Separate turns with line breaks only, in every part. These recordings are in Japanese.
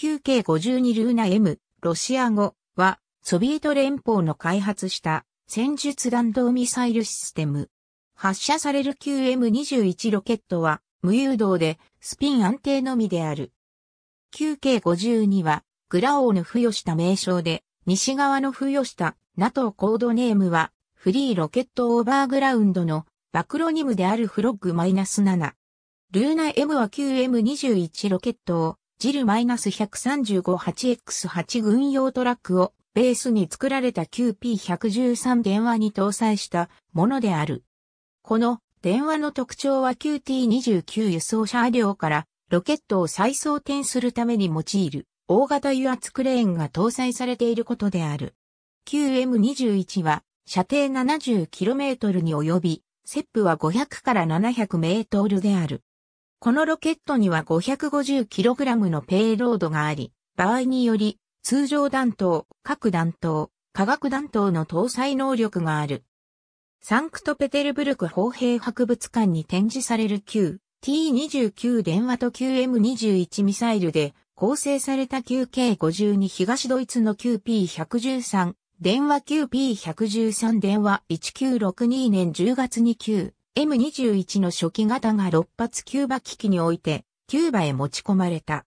q k 5 2ルーナ M、ロシア語は、ソビエト連邦の開発した戦術弾道ミサイルシステム。発射される QM21 ロケットは、無誘導でスピン安定のみである。q k 5 2は、グラオーの付与した名称で、西側の付与した NATO コードネームは、フリーロケットオーバーグラウンドのバクロニムであるフロッグ -7。ルーナ M は QM21 ロケットをジル -135-8X8 軍用トラックをベースに作られた QP113 電話に搭載したものである。この電話の特徴は QT29 輸送車両からロケットを再装填するために用いる大型油圧クレーンが搭載されていることである。QM21 は射程 70km に及び、セップは500から 700m である。このロケットには 550kg のペイロードがあり、場合により、通常弾頭、各弾頭、化学弾頭の搭載能力がある。サンクトペテルブルク砲兵博物館に展示される旧 T29 電話と QM21 ミサイルで構成された q k 5 2東ドイツの q p 1 1 3電話 q p 1 1 3電話1962年10月に旧 M21 の初期型が6発キューバ機器において、キューバへ持ち込まれた。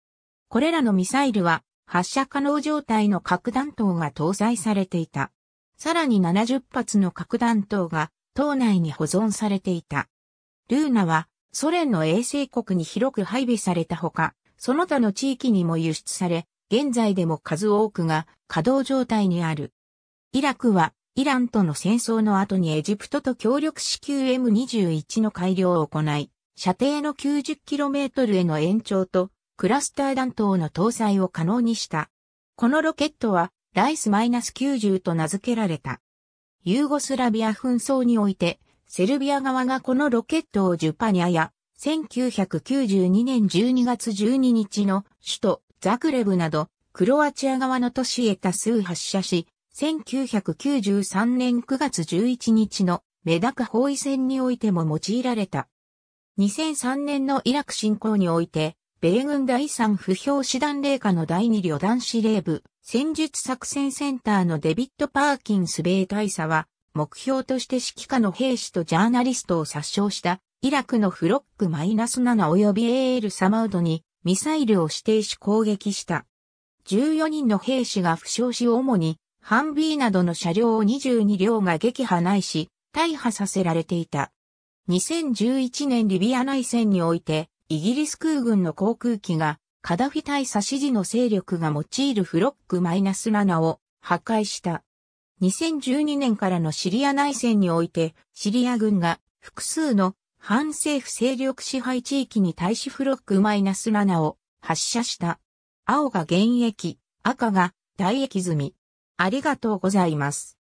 これらのミサイルは、発射可能状態の核弾頭が搭載されていた。さらに70発の核弾頭が、島内に保存されていた。ルーナは、ソ連の衛星国に広く配備されたほか、その他の地域にも輸出され、現在でも数多くが稼働状態にある。イラクはイランとの戦争の後にエジプトと協力し QM21 の改良を行い、射程の 90km への延長とクラスター弾頭の搭載を可能にした。このロケットはライス -90 と名付けられた。ユーゴスラビア紛争において、セルビア側がこのロケットをジュパニャや1992年12月12日の首都ザクレブなどクロアチア側の都市へ多数発射し、1993年9月11日のメダカ包囲戦においても用いられた。2003年のイラク侵攻において、米軍第3不評師団令下の第2旅団司令部、戦術作戦センターのデビット・パーキンス米大佐は、目標として指揮下の兵士とジャーナリストを殺傷したイラクのフロックマイナス -7 及び AL サマウドにミサイルを指定し攻撃した。14人の兵士が負傷し主にハンビーなどの車両を22両が撃破ないし、大破させられていた。2011年リビア内戦において、イギリス空軍の航空機が、カダフィ大佐支持の勢力が用いるフロックマイナス -7 を破壊した。2012年からのシリア内戦において、シリア軍が複数の反政府勢力支配地域に対しフロックマイナス -7 を発射した。青が現役、赤が大役済み。ありがとうございます。